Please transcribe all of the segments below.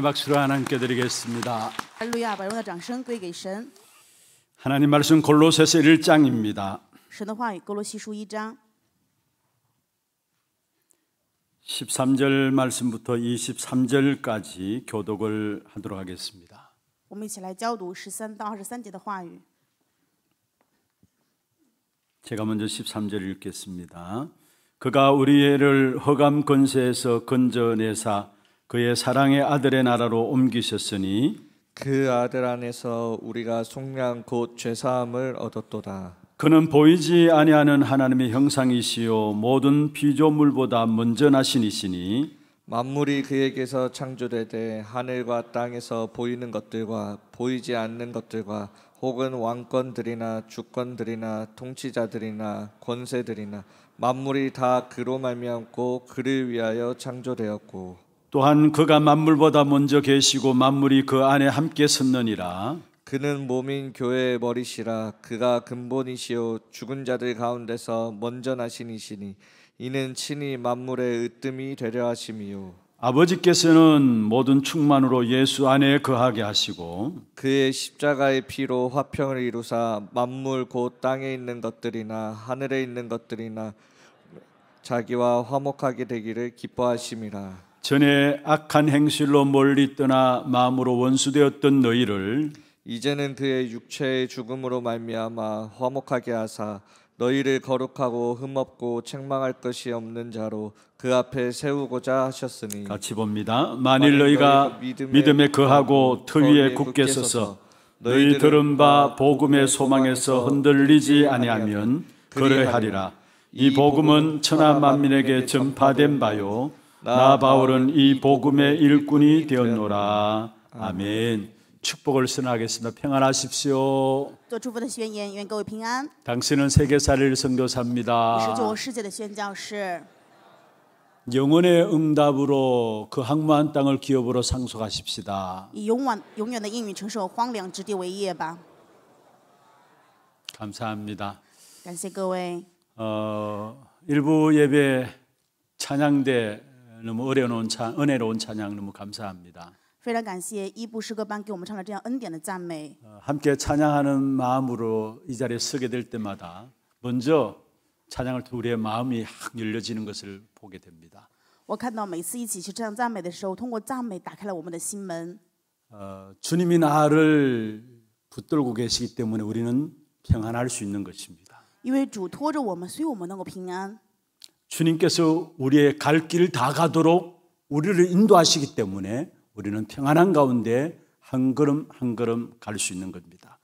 찬양 박수로 하나님께 드리겠습니다. 할렐루야, 발로나 장성 归给神. 하나님 말씀 골로새서 1장입니다. 神的话골로새서 1장. 13절 말씀부터 23절까지 교독을 하도록 하겠습니다. 제가 먼저 13절 읽겠습니다. 그가 우리를 허감 권세에서 건져내사 그의 사랑의 아들의 나라로 옮기셨으니 그 아들 안에서 우리가 속량 곧 죄사함을 얻었도다. 그는 보이지 아니하는 하나님의 형상이시요 모든 피조물보다 먼저 나신이시니 만물이 그에게서 창조되되 하늘과 땅에서 보이는 것들과 보이지 않는 것들과 혹은 왕권들이나 주권들이나 통치자들이나 권세들이나 만물이 다 그로 말미암고 그를 위하여 창조되었고 또한 그가 만물보다 먼저 계시고 만물이 그 안에 함께 섰느니라. 그는 몸인 교회의 머리시라 그가 근본이시요 죽은 자들 가운데서 먼저 나신이시니 이는 친히 만물의 으뜸이 되려 하심이요 아버지께서는 모든 충만으로 예수 안에 거하게 하시고 그의 십자가의 피로 화평을 이루사 만물 곧 땅에 있는 것들이나 하늘에 있는 것들이나 자기와 화목하게 되기를 기뻐하심이라 전에 악한 행실로 멀리 떠나 마음으로 원수되었던 너희를 이제는 그의 육체의 죽음으로 말미암아 화목하게 하사 너희를 거룩하고 흠없고 책망할 것이 없는 자로 그 앞에 세우고자 하셨으니 같이 봅니다. 만일, 너희가 믿음에 거하고 터위에 굳게 서서 너희 들은 바 복음의 소망에서 흔들리지 아니하면 그러하리라. 이 복음은 천하 만민에게 전파된 바요 나 바울은 이 복음의 일꾼이 되었노라. 아멘. 축복을 선하겠습니다. 평안하십시오. 예, 당신은 세계사를 선교사입니다. 영원의 응답으로 그 항마한 땅을 기업으로 상속하십시다. 감사합니다. 어, 일부 예배 찬양대 너무 어려운 찬 은혜로운 찬양 너무 감사합니다. 非常感谢伊布诗歌班给我们唱了这样恩典的赞美。 함께 찬양하는 마음으로 이 자리에 서게 될 때마다 먼저 찬양을 우리의 마음이 확 열려지는 것을 보게 됩니다. 我看到每次一起去唱赞美的时候，通过赞美打开了我们的心门。 어, 주님이 나를 붙들고 계시기 때문에 우리는 평안할 수 있는 것입니다. 因为主拖着我们，所以我们能够平安。 주님께서 우리의 갈 길을 다 가도록 우리를 인도하시기 때문에 우리는 평안한 가운데 한 걸음 한 걸음 갈 수 있는 겁니다.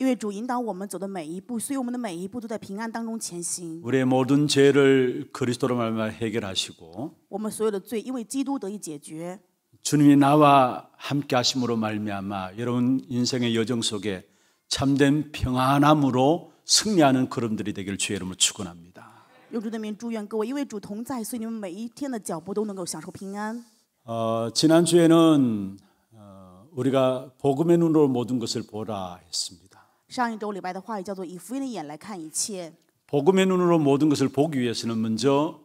因为主引导我们走的每一步，所以我们的每一步都在平安当中前行。 우리의 모든 죄를 그리스도로 말미암아 해결하시고 我们所有的罪因为基督得以解决。 주님이 나와 함께 하심으로 말미암아 여러분 인생의 여정 속에 참된 평안함으로 승리하는 걸음들이 되길 주의 이름으로 축원합니다. 用主的名祝愿各位，因为主同在，所以你们每一天的脚步都能够享受平安。 어, 지난주에는 어, 우리가 복음의 눈으로 모든 것을 보라 했습니다. 上一周礼拜的话语叫做以福音的眼来看一切。 복음의 눈으로 모든 것을 보기 위해서는 먼저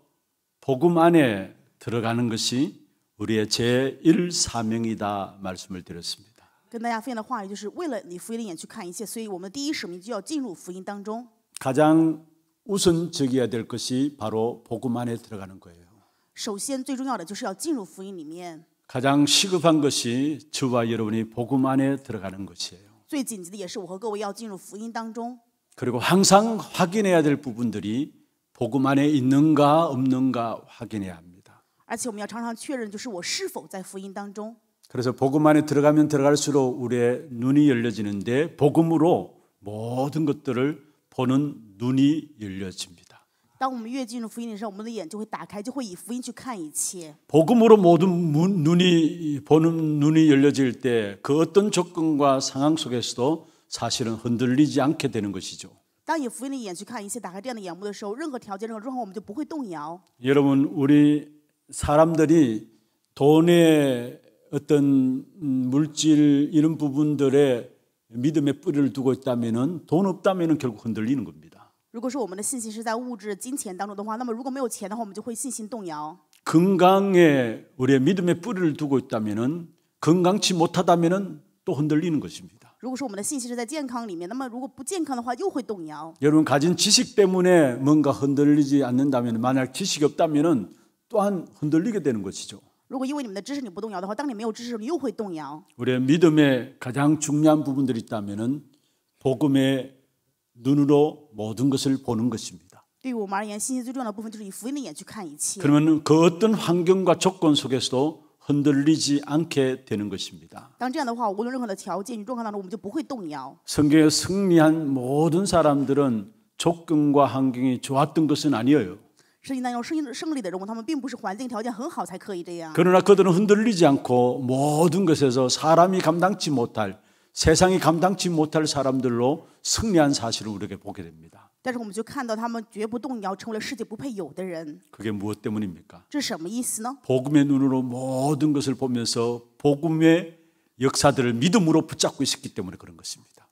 복음 안에 들어가는 것이 우리의 제1 사명이다 말씀을 드렸습니다. 跟大家分享的话语就是为了你福音的眼去看一切，所以我们的第一使命就要进入福音当中。 가장 우선 적어야 될 것이 바로 복음 안에 들어가는 거예요. 首先最重要的就是要进入福音里面. 가장 시급한 것이 저와 여러분이 복음 안에 들어가는 것이에요. 最紧急的也是我和各位要进入福音当中. 그리고 항상 확인해야 될 부분들이 복음 안에 있는가 없는가 확인해야 합니다. 而且我们要常常确认就是我是否在福音当中. 그래서 복음 안에 들어가면 들어갈수록 우리의 눈이 열려지는데 복음으로 모든 것들을 보는 눈이 열려집니다. 我们的眼就会打开就会以福音去看一切 복음으로 모든 문, 눈이 보는 눈이 열려질 때 그 어떤 조건과 상황 속에서도 사실은 흔들리지 않게 되는 것이죠. 当以福音的眼去看一切，打开这样的眼目的时候，任何条件、任何状况，我们就不会动摇。 여러분 우리 사람들이 돈의 어떤 물질 이런 부분들에 믿음의 뿌리를 두고 있다면은 돈 없다면은 결국 흔들리는 겁니다. 如果说我们的信心是在物质、金钱当中的话，那么如果没有钱的话，我们就会信心动摇。 건강에 우리의 믿음의 뿌리를 두고 있다면은 건강치 못하다면은 또 흔들리는 것입니다. 如果说我们的信息是在健康里面，那么如果不健康的话，又会动摇。 여러분 가진 지식 때문에 뭔가 흔들리지 않는다면 만약 지식 없다면은 또한 흔들리게 되는 것이죠. 如果因为你们的知识你不动摇的话，当你没有知识，你又会动摇。 우리의 믿음의 가장 중요한 부분들이 있다면은 복음의 눈으로 모든 것을 보는 것입니다. 그러면 그 어떤 환경과 조건 속에서도 흔들리지 않게 되는 것입니다. 성경에 승리한 모든 사람들은 조건과 환경이 좋았던 것은 아니에요. 그러나 그들은 흔들리지 않고 모든 것에서 사람이 감당치 못할 세상이 감당치 못할 사람들로 승리한 사실을 우리에게 보게 됩니다. 그게 무엇 때문입니까? 복음의 눈으로 모든 것을 보면서 복음의 역사들을 믿음으로 붙잡고 있었기 때문에 그런 것입니다.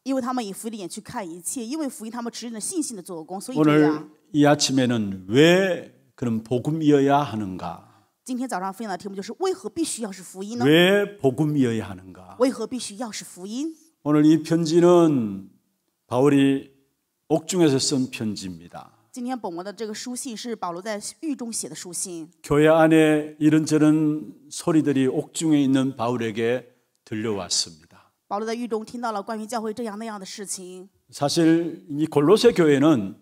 오늘 이 아침에는 왜 그런 복음이어야 하는가? 今天早上分享的题目就是为何必须要是福音呢？왜 복음이어야 하는가? 为何必须要是福音？ 오늘 이 편지는 바울이 옥중에서 쓴 편지입니다. 今天本文的这个书信是保罗在狱中写的书信。 교회 안에 이런저런 소리들이 옥중에 있는 바울에게 들려왔습니다. 保罗在狱中听到了关于教会这样那样的事情。 사실 이 골로새 교회는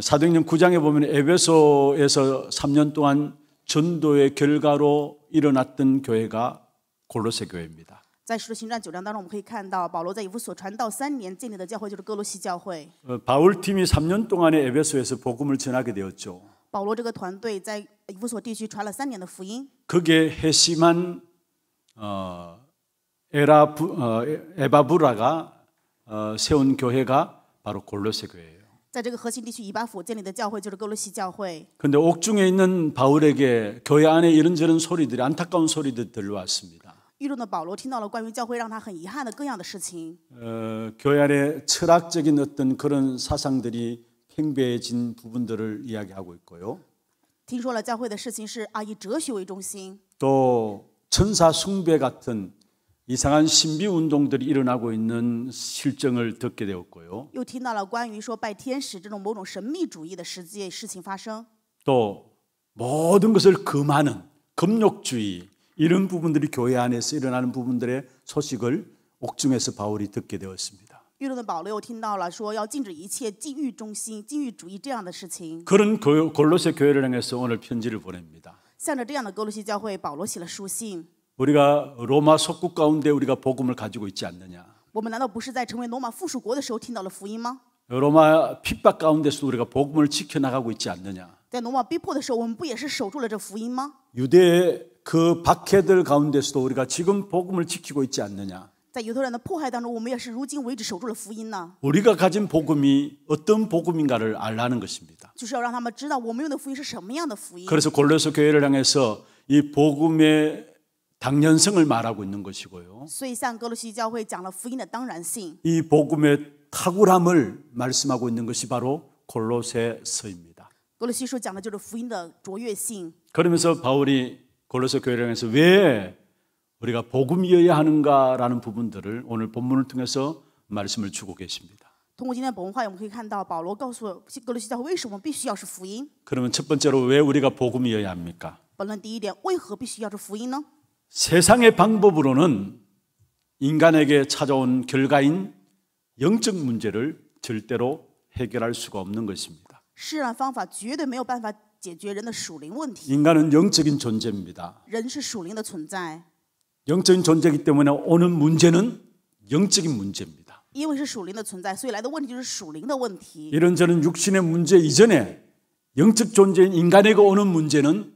사도행전 9장에 보면 에베소에서 3년 동안 전도의 결과로 일어났던 교회가 골로새 교회입니다. 在《使徒行传》九章当中，我们可以看到保罗在以弗所传道三年建立的教会就是哥罗西教会。 바울 팀이 3년 동안에 에베소에서 복음을 전하게 되었죠. 保罗这个团队在以弗所地区传了三年的福音， 그게 해심한 어, 에라 어, 에바브라가 어, 세운 교회가 바로 골로새 교회예요. 在这个데 옥중에 있는 바울에게 교회 안에 이런저런 소리들이 안타까운 소리들이 들려왔습니다. 狱中的保罗很遗憾的各样的事情 교회 안에 철학적인 어떤 그런 사상들이 팽배해진 부분들을 이야기하고 있고요. 听说了教会的事情是啊以哲学为中心，또 천사 숭배 같은 이상한 신비 운동들이 일어나고 있는 실정을 듣게 되었고요. 또 모든 것을 금하는 금욕주의 이런 부분들이 교회 안에서 일어나는 부분들의 소식을 옥중에서 바울이 듣게 되었습니다. 그런 골로새 교회를 향해서 오늘 편지를 보냅니다. 우리가 로마 속국 가운데 우리가 복음을 가지고 있지 않느냐? 我们难道不是在成为罗马附属国的时候听到了福音吗？ 로마 핍박 가운데서 우리가 복음을 지켜 나가고 있지 않느냐? 在罗马逼迫的时候，我们不也是守住了这福音吗？ 유대의 그 박해들 가운데서도 우리가 지금 복음을 지키고 있지 않느냐? 在犹太人的迫害当中，我们也是如今为止守住了福音呢。 우리가 가진 복음이 어떤 복음인가를 알라는 것입니다. 就是要让他们知道我们用的福音是什么样的福音。 그래서 골로새 교회를 향해서 이 복음의 당연성을 말하고 있는 것이고요. 이 복음의 탁월함을 말씀하고 있는 것이 바로 골로새서입니다. 그러면서 바울이 골로새 교회를 향서왜 우리가 복음이어야 하는가라는 부분들을 오늘 본문을 통해서 말씀을 주고 계십니다. 그러면첫 번째로 왜 우리가 복음이어야 합니까? 세상의 방법으로는 인간에게 찾아온 결과인 영적 문제를 절대로 해결할 수가 없는 것입니다. 인간은 영적인 존재입니다. 영적인 존재이기 때문에 오는 문제는 영적인 문제입니다. 이런저런 육신의 문제 이전에 영적 존재인 인간에게 오는 문제는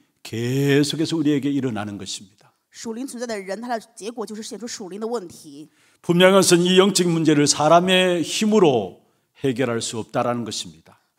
계속해서 우리에게 일어나는 것입니다. 분명한 것이 영적 문제를 사람의 힘으로 해결할 수 없다라는 것입니다.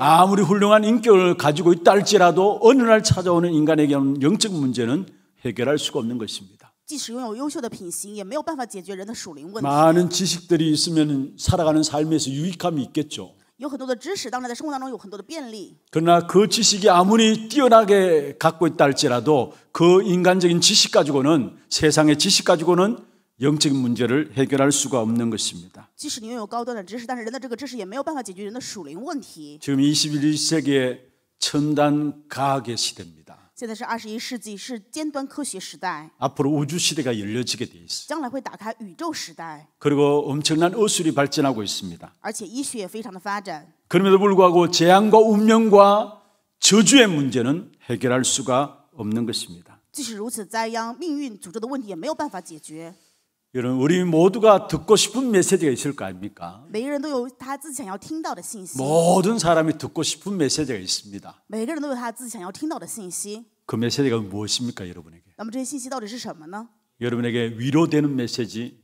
아무리 훌륭한 인격을 가지고 있다 할지라도 어느 날 찾아오는 인간에게 는 영적 문제는 해결할 수가 없는 것입니다. 即 많은 지식들이 있으면 살아가는 삶에서 유익함이 있겠죠. 그러나 그 지식이 아무리 뛰어나게 갖고 있다 할지라도 그 인간적인 지식 가지고는 세상의 지식 가지고는 영적인 문제를 해결할 수가 없는 것입니다. 지금 21세기의 첨단 과학의 시대입니다. 앞으로 우주 시대가 열려지게 돼어将来会打 그리고 엄청난 의술이 발전하고 있습니다. 그럼에도 불구하고 재앙과 운명과 저주의 문제는 해결할 수가 없는 것입니다. 即使如此，灾殃、命运、诅咒的问题也没有办法解决。 여러분 우리 모두가 듣고 싶은 메시지가 있을 거 아닙니까? 모든 사람이 듣고 싶은 메시지가 있습니다. 그 메시지가 무엇입니까, 여러분에게? 여러분에게 위로되는 메시지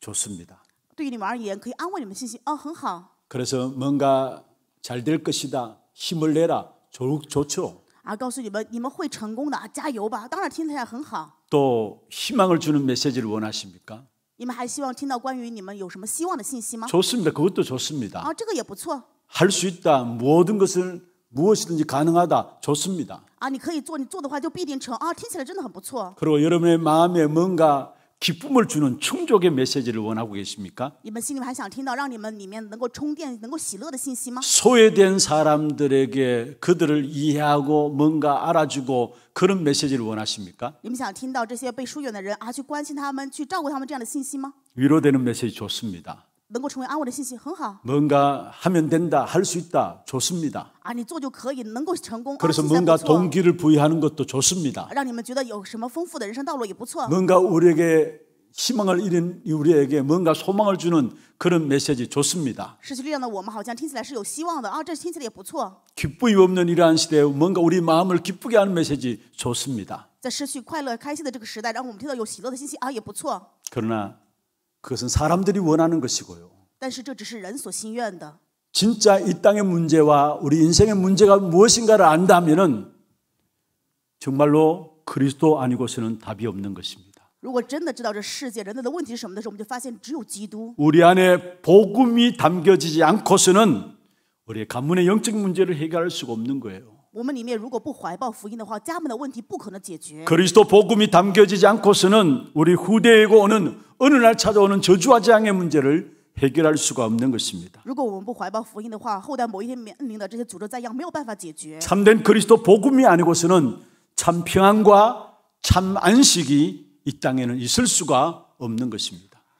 좋습니다. 그래서 뭔가 잘 될 것이다. 힘을 내라. 좋, 좋죠. 啊，告诉你们你们会成功的，加油吧！当然听起来很好。또 희망을 주는 메시지를 원하십니까? 你们还希望听到关于你们有什么希望的信息吗？ 좋습니다. 그것도 좋습니다. 啊，这个也不错할수 있다. 모든 것을 무엇이든지 가능하다. 좋습니다. 啊，你可以做，你做的话就必定成啊，听起来真的很不错。 그리고 여러분의 마음에 뭔가 기쁨을 주는 충족의 메시지를 원하고 계십니까? 소외된 사람들에게 그들을 이해하고 뭔가 알아주고 그런 메시지를 원하십니까? 위로되는 메시지 좋습니다. 能够成为安慰的信息，很好。뭔가 하면 된다, 할 수 있다, 좋습니다. 啊你 그래서 뭔가 가 동기를 부여하는 것도 좋습니다. 뭔가 우리에게 희망을 잃은 우리에게 뭔가 소망을 주는 그런 메시지 좋습니다. 기쁨이 없는 이러한 시대에 뭔가 우리 마음을 기쁘게 하는 메시지 좋습니다. 그러나 그것은 사람들이 원하는 것이고요. 진짜 이 땅의 문제와 우리 인생의 문제가 무엇인가를 안다면은 정말로 그리스도 아니고서는 답이 없는 것입니다. 우리 안에 복음이 담겨지지 않고서는 우리의 가문의 영적 문제를 해결할 수가 없는 거예요. 그리스도 복음이 담겨지지 않고서는 우리 후대에게 오는 어느 날 찾아오는 저주와 재앙의 문제를 해결할 수가 없는 것입니다. 참된 그리스도 복음이 아니고서는 참 평안과 참 안식이 이 땅에는 있을 수가 없는 것입니다.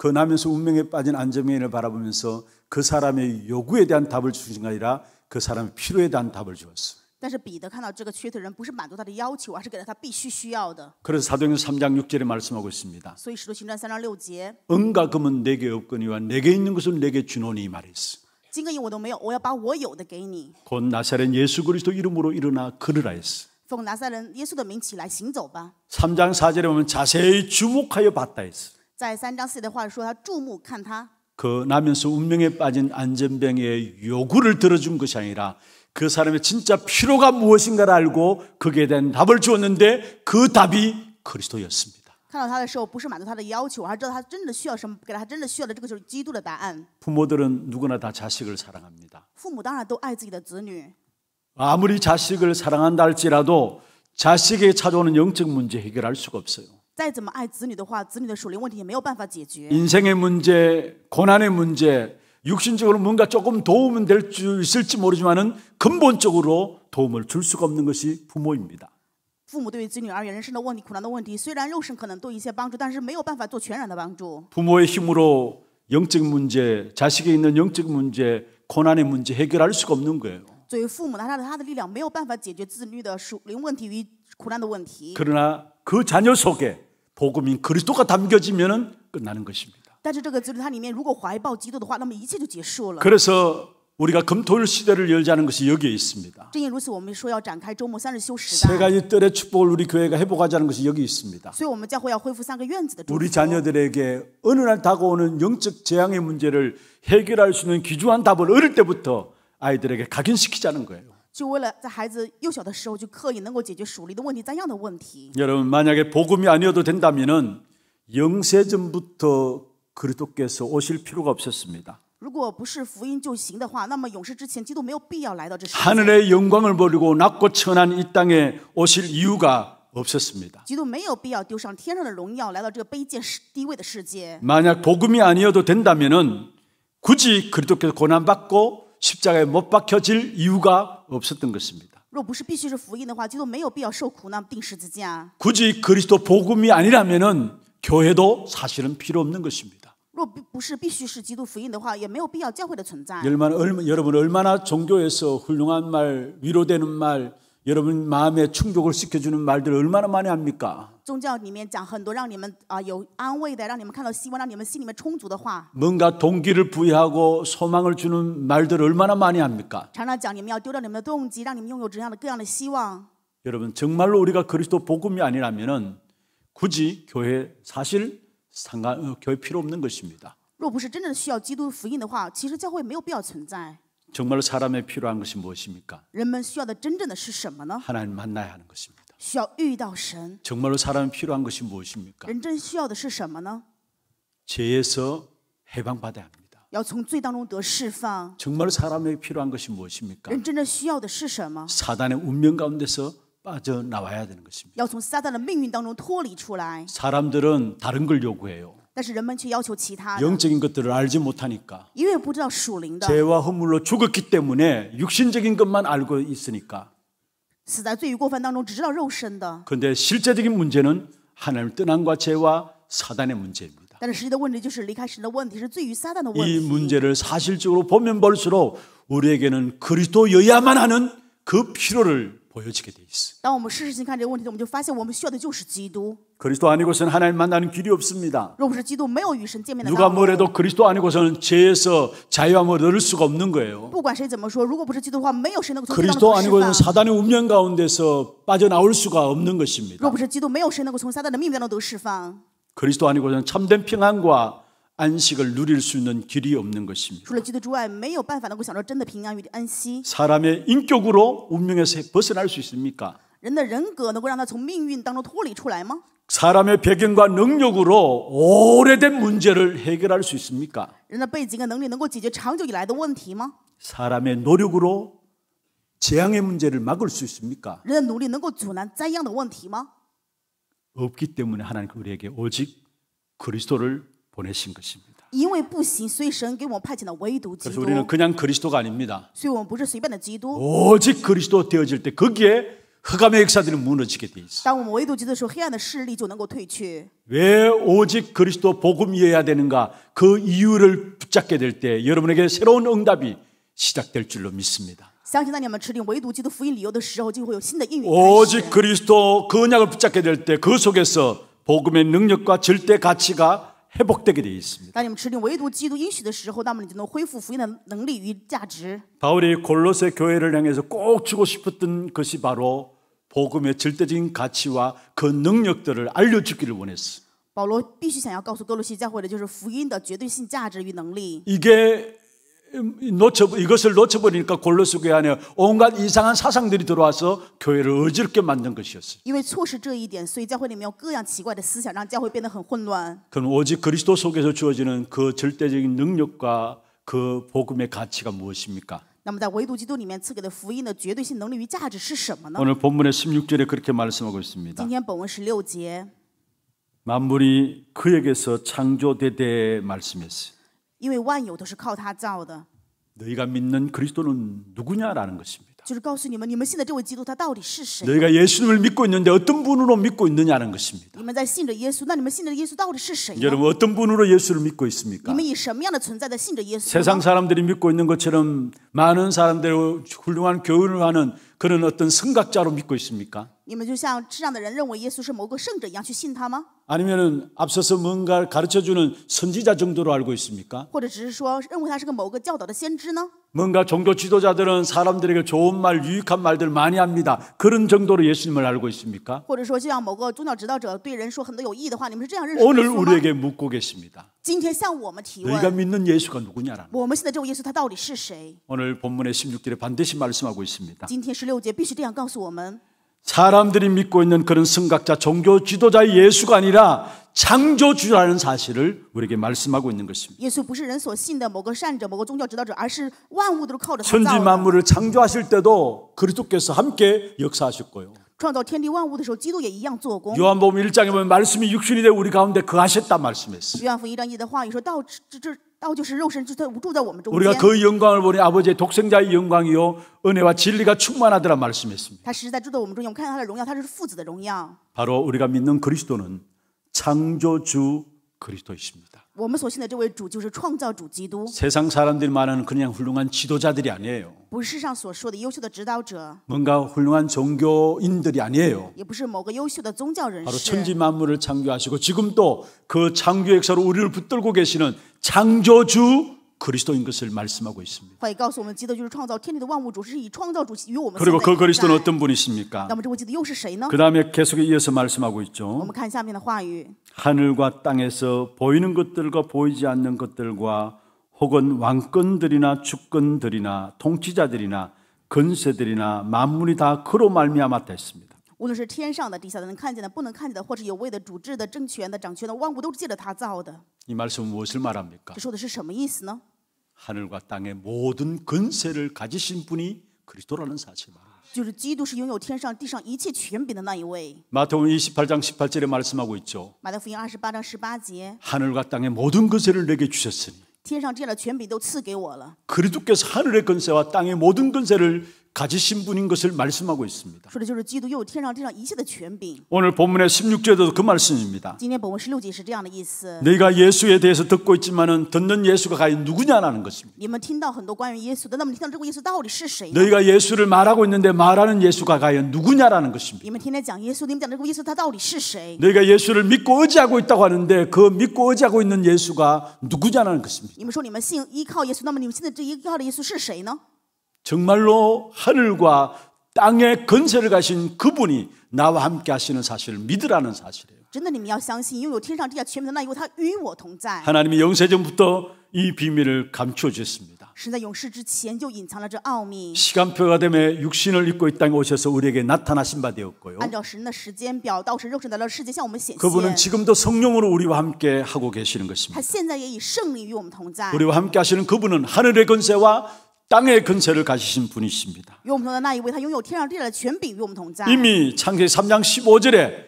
근나면서 운명에 빠진 안정인을 바라보면서 그 사람의 요구에 대한 답을 주신 게 아니라 그 사람의 필요에 대한 답을 주었어 但是彼得看到这个瘸腿人不是满足他的要求，而是给了他必须需要的。그래서 사도행전 3장 6절에 말씀하고 있습니다. 은과 금은 내게 없거니와 내게 있는 것은 내게 주노니 말이 어 金跟银我都没有，我要把我有的给你。곧 나사렛 예수 그리스도 이름으로 일어나 걸으라 했어. 奉拿撒人耶稣的名起来行走吧。 3장 4절에 보면 자세히 주목하여 봤다 했어. 在三章四的话说，他注目看他。그 나면서 운명에 빠진 안전병의 요구를 들어준 것이 아니라 그 사람의 진짜 필요가 무엇인가를 알고 그기에 대한 답을 주었는데 그 답이 그리스도였습니다. 看到他的时候不是满足他的要求而知道他真的需要什么给他真的需要的这个就是基督的答案 부모들은 누구나 다 자식을 사랑합니다. 父母当然都爱自己的子女. 아무리 자식을 사랑한다 할지라도 자식에게 찾아오는 영적 문제 해결할 수가 없어요. 再怎么爱子女的话，子女的属灵问题也没有办法解决。 인생의 문제, 고난의 문제, 육신적으로 뭔가 조금 도움은 될수 있을지 모르지만은 근본적으로 도움을 줄 수가 없는 것이 부모입니다. 父母对于子女而言，人生的问题、苦难的问题，虽然肉身可能多一些帮助，但是没有办法做全然的帮助。 부모의 힘으로 영적 문제, 자식에 있는 영적 문제, 고난의 문제 해결할 수가 없는 거예요. 作为父母拿他的他的力量，没有办法解决子女的属灵问题与苦难的问题。 그러나 그 자녀 속에 복음인 그리스도가 담겨지면 끝나는 것입니다. 그래서 우리가 금토일 시대를 열자는 것이 여기에 있습니다. 세 가지 뜰의 축복을 우리 교회가 회복하자는 것이 여기 있습니다. 우리 자녀들에게 어느 날 다가오는 영적 재앙의 문제를 해결할 수 있는 기주한 답을 어릴 때부터 아이들에게 각인시키자는 거예요. 就为了在孩子幼小的时候就刻意能够解决属灵的问题、占样的问题。여러분만약에복음이아니어도된다면은영세전부터그리스도께서오실필요가없었습니다如果不是福音就行的话，那么永世之前基督没有必要来到这世하늘의영광을버리고낮고천한이땅에오실이유가없었습니다基督没有必要丢上天上的荣耀，来到这个卑贱低位的世界。만약복음이아니어도된다면은굳이그리스도께서고난받고 십자가에 못 박혀질 이유가 없었던 것입니다. 굳이 그리스도 복음이 아니라면은 교회도 사실은 필요 없는 것입니다. 얼마 여러분 얼마나 종교에서 훌륭한 말, 위로되는 말, 여러분 마음에 충족을 시켜주는 말들 얼마나 많이 합니까? 宗教里面讲很多让你们啊有安慰的，让你们看到希望，让你们心里面充足的话。 뭔가 동기를 부여하고 소망을 주는 말들 얼마나 많이 합니까? 常常讲你们要丢掉你们的动机，让你们拥有这样的各样的希望。 여러분 정말로 우리가 그리스도 복음이 아니라면은 굳이 교회 사실 상관 어, 교회 필요 없는 것입니다. 若不是真正需要基督福音的话，其实教会没有必要存在。 정말로 사람의 필요한 것이 무엇입니까? 하나님 만나야 하는 것입니다. 정말로 사람이 필요한 것이 무엇입니까? 죄에서 해방받아야 합니다. 要从罪当中得释放. 정말로 사람에 필요한 것이 무엇입니까? 人真正需要的是什么? 사단의 운명 가운데서 빠져나와야 되는 것입니다. 要从撒旦的命运当中脱离出来. 사람들은 다른 걸 요구해요. 영적인 것들을 알지 못하니까 죄와 허물로 죽었기 때문에 육신적인 것만 알고 있으니까 그런데 실제적인 문제는 하나님을 떠난과 죄와 사단의 문제입니다. 이 문제를 사실적으로 보면 볼수록 우리에게는 그리스도여야만 하는 그피로를 보여지게 돼 있어. 当我们事实性看这个问题，我们就发现我们需要的就是基督。 그리스도 아니고서는 하나님 만나는 길이 없습니다. 누가 뭐래도 그리스도 아니고서는 죄에서 자유함을 얻을 수가 없는 거예요. 그리스도 아니고서는 사단의 운명 가운데서 빠져나올 수가 없는 것입니다. 그리스도 아니고서는 참된 평안과 안식을 누릴 수 있는 길이 없는 것입니다. 사람의 인격으로 운명에서 벗어날 수 있습니까? 사람의 배경과 능력으로 오래된 문제를 해결할 수 있습니까? 사람의 노력으로 재앙의 문제를 막을 수 있습니까? 없기 때문에 하나님 우리에게 오직 그리스도를 보내신 것입니다. 그래서 우리는 그냥 그리스도가 아닙니다. 오직 그리스도 되어질 때 거기에 흑암의 역사들이 무너지게 돼 있어. 왜 오직 그리스도 복음이어야 되는가? 그 이유를 붙잡게 될 때 여러분에게 새로운 응답이 시작될 줄로 믿습니다. 오직 그리스도 그 언약을 붙잡게 될 때 그 속에서 복음의 능력과 절대 가치가 회복되게 되어 있습니다. 바울이 골로새 교회를 향해서 꼭 주고 싶었던 것이 바로 복음의 절대적인 가치와 그 능력들을 알려주기를 원했어. 保罗必须想要告诉哥罗西教会的就是福音的绝对性价值与能力。 이게 놓쳐, 이것을 놓쳐버리니까 골로스 교회 안에 온갖 이상한 사상들이 들어와서 교회를 어지럽게 만든 것이었어요. 그럼 오직 그리스도 속에서 주어지는 그 절대적인 능력과 그 복음의 가치가 무엇입니까? 오늘 본문의 16절에 그렇게 말씀하고 있습니다. 만물이 그에게서 창조되되 말씀했어요. 因为万有都是靠他造的。 너희가 믿는 그리스도는 누구냐라는 것입니다. 就是告诉你们，你们信的这位基督他到底是谁？ 너희가 예수님을 믿고 있는데 어떤 분으로 믿고 있느냐는 것입니다. 你们在信着耶稣，那你们信的耶稣到底是谁？ 여러분 어떤 분으로 예수를 믿고 있습니까? 你们以什么样的存在的信着耶稣？ 세상 사람들이 믿고 있는 것처럼 많은 사람들 훌륭한 교훈을 하는 그런 어떤 승각자로 믿고 있습니까? 你们就像世上的人认为耶稣是某个圣者一样去信他吗？ 아니면은 앞서서 뭔가 가르쳐 주는 선지자 정도로 알고 있습니까? 或者只是说认为他是个某个教导的先知呢？ 뭔가 종교 지도자들은 사람들에게 좋은 말, 유익한 말들 많이 합니다. 그런 정도로 예수님을 알고 있습니까? 或者说就像某个宗教指导者对人说很多有益的话你们是这样认识 오늘 우리에게 묻고 계십니다. 今天向我们提 너희가 믿는 예수가 누구냐라我们信的这位耶稣他到底是谁？ 오늘 본문의 16절에 반드시 말씀하고 있습니다. 今天十六节必须这样告诉我们。 사람들이 믿고 있는 그런 승각자, 종교 지도자 의 예수가 아니라 창조주라는 사실을 우리에게 말씀하고 있는 것입니다. 천지 만물을 창조하실 때도 그리스도께서 함께 역사하셨고요. 요한복음 1장에 보면 말씀이 육신이 되어 우리 가운데 거하셨다 말씀했어요. 요한복음 1장 1的话语说到这这 우리가 그 영광을 보니 아버지의 독생자의 영광이요 은혜와 진리가 충만하더라 말씀했습니다. 바로 우리가 믿는 그리스도는 창조주 그리스도이십니다. 我们所信的这位主就是创造主基督， 세상 사람들이 말 그냥 훌륭한 지도자들이 아니에요. 不是世上所说的优秀的指导者， 뭔가 훌륭한 종교인들이 아니에요. 也不是某个优秀的宗教人 바로 천지 만물을 창조하시고 지금 또그 창조 역사로 우리를 붙들고 계시는 창조주 그리스도인 것을 말씀하고 있습니다. 그리고 그 그리스도는 어떤 분이십니까? 그 다음에 계속 이어서 말씀하고 있죠. 하늘과 땅에서 보이는 것들과 보이지 않는 것들과 혹은 왕권들이나 주권들이나 통치자들이나 근세들이나 만물이 다 그로 말미암았다 습니다 无论是天上的、地下的，能看见的、不能看见的，或者有位的、主治的、政权的、掌权的，万物都是借着他造的。이 말씀은 무엇을 말합니까? 这说的是什么意思呢？ 하늘과 땅의 모든 권세를 가지신 분이 그리스도라는 사실 말입니다. 就是基督是拥有天上地上一切权柄的那一位。 마태복음 28장 18절에 말씀하고 있죠. 马太福音二十八章十八节， 하늘과 땅의 모든 권세를 내게 주셨으니 天上这样的权柄都赐给我了。그리스도께서 하늘의 권세와 땅의 모든 권세를 가지신 분인 것을 말씀하고 있습니다. 오늘 본문의 1 6절도그 말씀입니다. 네가 예수에 대해서 듣고 있지만은 듣는 예수가 과연 누구냐라는 것입니다. 너희가 예수를 말하고 있는데 말하는 예수가 과연 누구냐라는 것입니다. 너희가 예수를 믿고 의지하고 있다고 하는데 그 믿고 의지하고 있는 예수가 누구냐라는 것입니다. 정말로 하늘과 땅의 근세를 가신 그분이 나와 함께 하시는 사실을 믿으라는 사실이에요. 하나님이 영세 전부터 이 비밀을 감추어 주셨습니다. 시간표가 되매 육신을 입고 이 땅에 오셔서 우리에게 나타나신 바 되었고요. 그분은 지금도 성령으로 우리와 함께 하고 계시는 것입니다. 우리와 함께 하시는 그분은 하늘의 권세와 땅의 근세를 가지신 분이십니다. 이미 창세 3장 15절에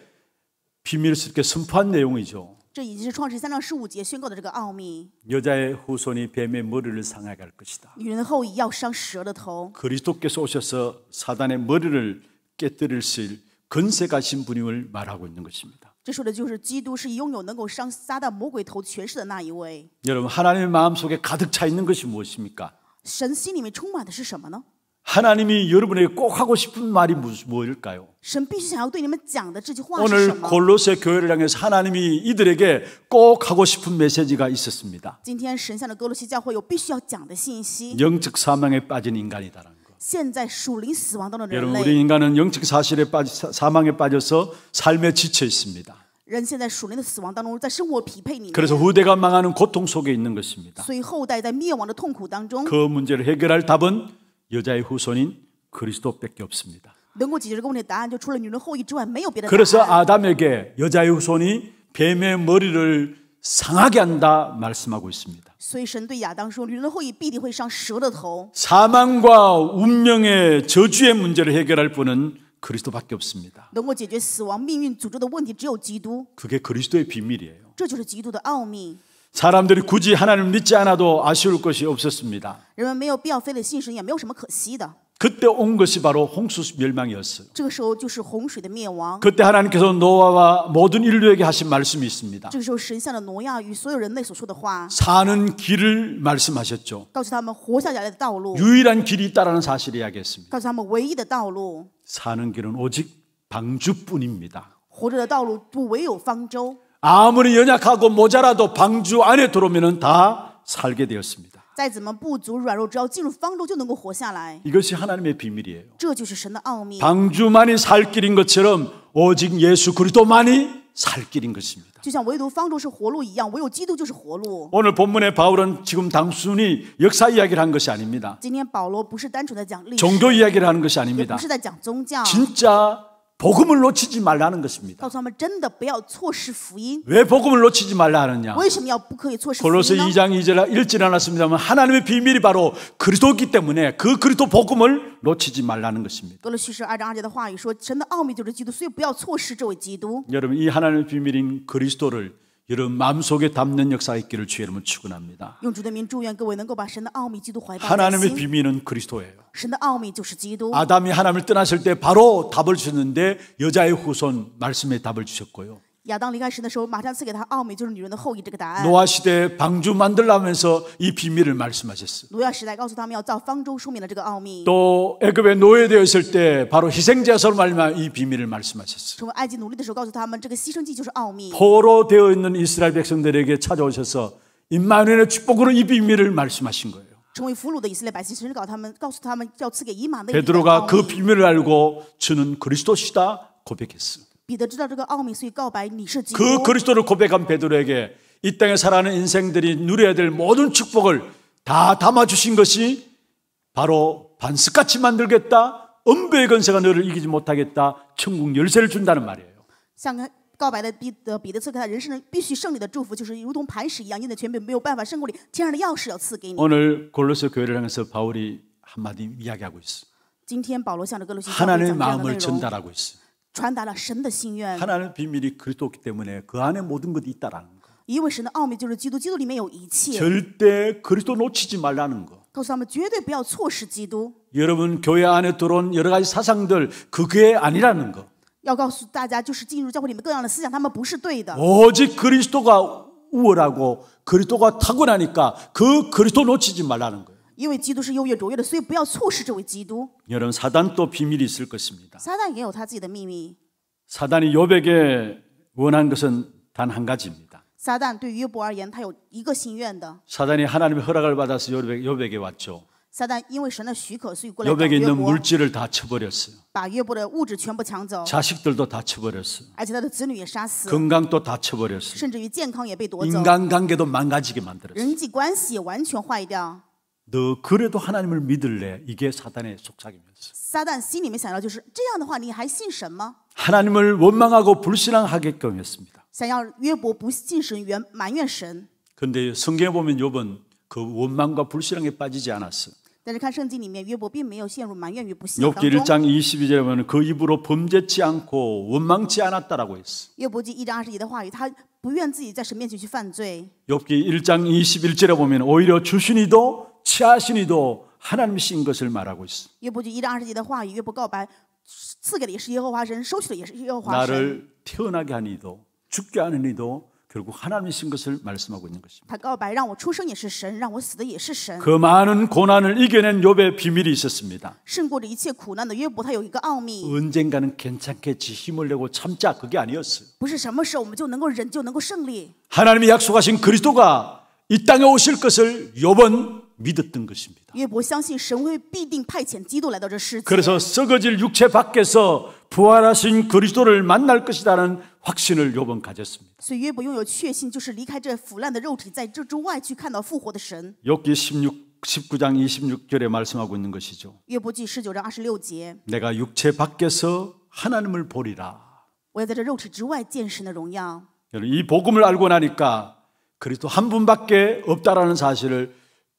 비밀스럽게 선포한 내용이죠. 여자의 후손이 뱀의 머리를 상하게 할 것이다. 그리스도께서 오셔서 사단의 머리를 깨뜨리실 근세 가신 분임을 말하고 있는 것입니다. 여러분 하나님의 마음 속에 가득 차 있는 것이 무엇입니까? 神心里面充满的是什么呢？ 하나님이 여러분에게 꼭 하고 싶은 말이 무엇일까요? 뭐, 오늘 골로새 교회를 향해서 하나님이 이들에게 꼭 하고 싶은 메시지가 있었습니다. 영적 사망에 빠진 인간이다라는 거. 여러분 우리 인간은 영적 사실에 빠지, 사망에 빠져서 삶에 지쳐 있습니다. 그래서 후대가 망하는 고통 속에 있는 것입니다. 그 문제를 해결할 답은 여자의 후손인 그리스도밖에 없습니다. 그래서 아담에게 여자의 후손이 뱀의 머리를 상하게 한다 말씀하고 있습니다. 사망과 운명의 저주의 문제를 해결할 분은 그리스도밖에 없습니다. 能够解决死亡命运诅咒的问题只有基督. 그게 그리스도의 비밀이에요. 这就是基督的奥秘. 사람들이 굳이 하나님 믿지 않아도 아쉬울 것이 없었습니다. 人们没有必要非得信神，也没有什么可惜的. 그때 온 것이 바로 홍수 멸망이었어요. 그때 하나님께서 노아와 모든 인류에게 하신 말씀이 있습니다. 사는 길을 말씀하셨죠. 유일한 길이 있다라는 사실을 이야기했습니다. 사는 길은 오직 방주뿐입니다. 道路不唯有方舟 아무리 연약하고 모자라도 방주 안에 들어오면 다 살게 되었습니다. 再怎么不足软弱，只要进入方舟就能够活下来. 이것이 하나님의 비밀이에요. 这就是神的奥秘. 방주만이 살 길인 것처럼 오직 예수 그리스도만이 살 길인 것입니다. 오늘 본문의 바울은 지금 단순히 역사 이야기를 한 것이 아닙니다. 종교 이야기를 하는 것이 아닙니다. 진짜 복음을 놓치지 말라는 것입니다. 왜 복음을 놓치지 말라 하느냐? 골로새 2장 2절 읽질 않았습니다만 하나님의 비밀이 바로 그리스도기 때문에 그 그리스도 복음을 놓치지 말라는 것입니다. 여러분 이 하나님의 비밀인 그리스도를 여러분 마음속에 담는 역사 있기를 주의 이름으 축원합니다. 하나님의 비밀은 그리스도예요. 아담이 하나님을 떠났을 때 바로 답을 주셨는데 여자의 후손 말씀에 답을 주셨고요. 亚当离开神的时候，马上赐给他奥秘，就是女人的后裔这个答案。 노아 시대 방주 만들라면서 이 비밀을 말씀하셨어요. 挪亚时代告诉他们要造方舟，说明了这个奥秘。또 애굽에 노예되었을 때 바로 희생자서로 말미암아 이 비밀을 말씀하셨어요. 成为埃及奴隶的时候，告诉他们这个牺牲祭就是奥秘。 포로 되어 있는 이스라엘 백성들에게 찾아오셔서 임마누엘의 축복으로 이 비밀을 말씀하신 거예요. 베드로가 그 비밀을 알고 주는 그리스도시다 고백했습니그 그리스도를 고백한 베드로에게 이 땅에 살아가는 인생들이 누려야 될 모든 축복을 다 담아주신 것이 바로 반스같이 만들겠다, 음부의 건세가 너를 이기지 못하겠다, 천국 열쇠를 준다는 말이에요. 告白的彼呃彼得赐给他人生必须胜利的祝福，就是如同磐石一样，你的权柄没有办法胜过你。天上的钥匙要赐给你。오늘골로새 교회를 향해서 바울이 한마디 이야기하고 있어. 今天保罗向着哥罗西教会讲这样하나的内容，传达了神的心愿。 하나는 비밀이 그리스도기 때문에 그 안에 모든 것이 있다라는 거. 因为神的奥秘就是基督，基督里面有一切。 절대 그리스도 놓치지 말라는 거. 告诉他们绝对不要错失基督。 여러분 교회 안에 들어온 여러 가지 사상들 그게 아니라는 거. 要告诉大家，就是进入教会里面各样的思想，他们不是对的。 오직 그리스도가 우월하고 그리스도가 타고나니까 그 그리스도 놓치지 말라는 거예요. 여러분 사단 또 비밀이 있을 것입니다. 사단이 요백에 원한 것은 단 한 가지입니다. 撒旦 사단이 하나님의 허락을 받아서 요백에 왔죠. 요백에 있는 물질을 다 쳐버렸어요. 자식들도 다 쳐버렸어요. 건강도 다 쳐버렸어요. 인간관계도 망가지게 만들었어요. 너 그래도 하나님을 믿을래? 이게 사단의 속삭임이었어요. 하나님을 원망하고 불신앙하게끔 했습니다. 근데 성경에 보면 요번 그 원망과 불신앙에 빠지지 않았어요. 但是看圣经里面，约伯并没有陷入埋怨与不幸当 욥기 1장 22절에 보면 그 입으로 범죄치 않고 원망치 않았다라고 했어. 约伯记一章二十节的话语，他不愿自己在神面前去犯罪。 욥기 1장 21절에 보면 오히려 주신이도 치하신이도 하나님이신 것을 말하고 있어. 约伯记一章二十节的话语，约伯告白，赐给的也是耶和华神，收取的也是耶和华神。 나를 태어나게 하니도 죽게 하는 이도 결국 하나님이신 것을 말씀하고 있는 것입니다. 그 많은 고난을 이겨낸 욥의 비밀이 있었습니다. 언젠가는 괜찮겠지 힘을 내고 참자 그게 아니었어요. 하나님이 약속하신 그리스도가 이 땅에 오실 것을 욥은 믿었던 것입니다. 그래서 썩어질 육체 밖에서 부활하신 그리스도를 만날 것이라는 확신을 요번 가졌습니다. 욕기 1 9장 26절에 말씀하고 있는 것이죠. 내가 육체 밖에서 하나님을 보리라. 이 복음을 알고 나니까 그리스도 한 분밖에 없다라는 사실을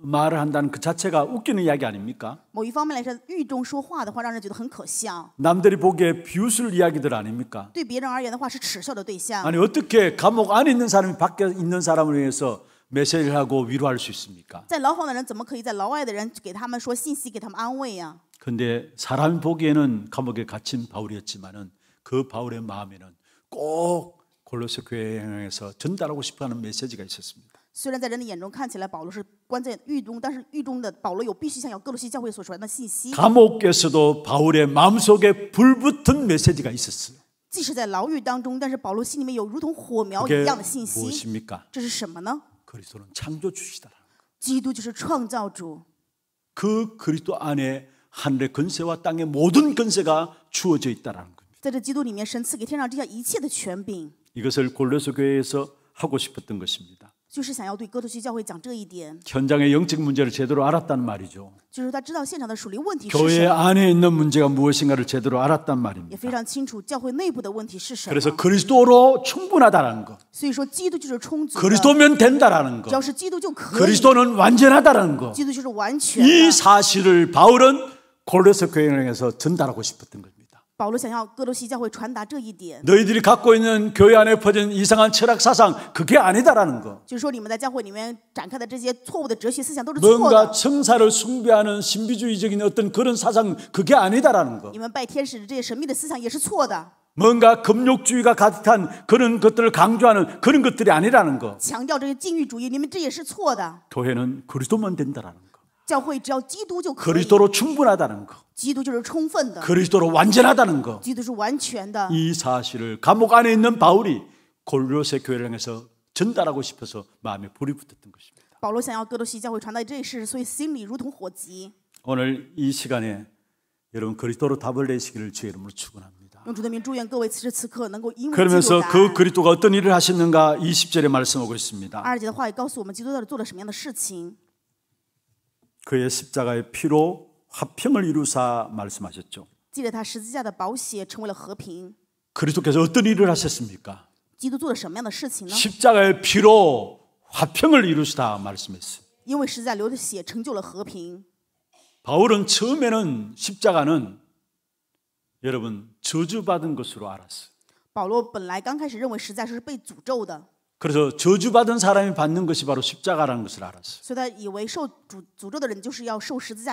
말을 한다는 그 자체가 웃기는 이야기 아닙니까? 남들이 보기에 비웃을 이야기들 아닙니까? 아니 어떻게 감옥 안에 있는 사람이 밖에 있는 사람을 위해서 메시지를 하고 위로할 수 있습니까? 在牢데 사람 보기에는 감옥에 갇힌 바울이었지만은 그 바울의 마음에는 꼭 골로새 교회 향해서 전달하고 싶어하는 메시지가 있었습니다. 虽然在人的眼中看起来保罗是关在狱中，但是狱中的保罗有必须向哥罗西教会所传的信息。 감옥에서도 바울의 마음속에 불붙은 메시지가 있었어요. 即使在牢狱当中，但是保罗心里面有如同火苗一样的信 그게 息， 무엇입니까? 这是什么呢？ 그리스도는 창조 주시다. 基督就是创造主，그 그리스도 안에 하늘의 권세와 땅의 모든 권세가 주어져 있다라는 겁니다. 在这基督里面，神赐给天上之下一切的权柄。 이것을 골로새 교회에서 하고 싶었던 것입니다. 현장의 영적 문제를 제대로 알았단 말이죠. 교회 안에 있는 문제가 무엇인가를 제대로 알았단 말입니다. 그래서 그리스도로 충분하다는 것, 그리스도면 된다라는 것, 그리스도는 완전하다라는 것. 이 사실을 바울은 골로새 교회를 향해서 전달하고 싶었던 거죠. 保罗想要哥罗西教 너희들이 갖고 있는 교회 안에 퍼진 이상한 철학 사상 그게 아니다라는 거. 뭔가 청사를 숭배하는 신비주의적인 어떤 그런 사상 그게 아니다라는 거. 뭔가 금욕주의가 가득한 그런 것들을 강조하는 그런 것들이 아니라는 거. 교회는 그리스도만 된다라는 거. 그리스도로 충분하다는 것. 그리스도로 완전하다는 것. 이 사실을 감옥 안에 있는 바울이 골로새 교회를 향해서 전달하고 싶어서 마음에 불이 붙었던 것입니다. 오늘 이 시간에 여러분 그리스도로 답을 내시기를 주의 이름으로 축원합니다. 그러면서 그 그리스도가 어떤 일을 하셨는가 20절에 말씀하고 있습니다. 그의 십자가의 피로 화평을 이루사 말씀하셨죠. 그리스도께서 어떤 일을 하셨습니까? 십자가의 피로 화평을 이루시다 말씀했어요. 바울은 처음에는 십자가는 여러분 저주받은 것으로 알았어요. 그래서 저주받은 사람이 받는 것이 바로 십자가라는 것을 알았어요.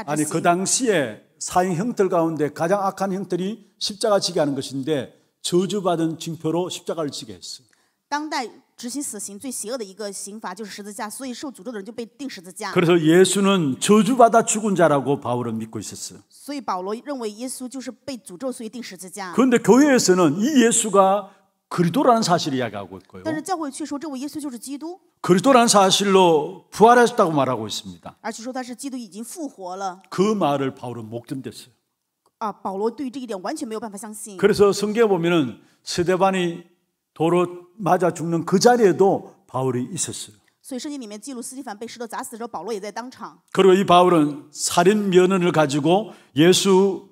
아니 그 당시에 사형 형들 가운데 가장 악한 형들이 십자가 지게 하는 것인데 저주받은 징표로 십자가를 지게 했어요. 그래서 예수는 저주받아 죽은 자라고 바울은 믿고 있었어요. 그런데 교회에서는 이 예수가 그리도라는 사실을 이야기하고 있고요. 그리스도라 사실로 부활하셨다고 말하고 있습니다. 그 말을 바울은 목전됐어요. 그래서 성경에 보면은 스데반이 도로 맞아 죽는 그 자리에도 바울이 있었어요. 그리고 이 바울은 살인 면허를 가지고 예수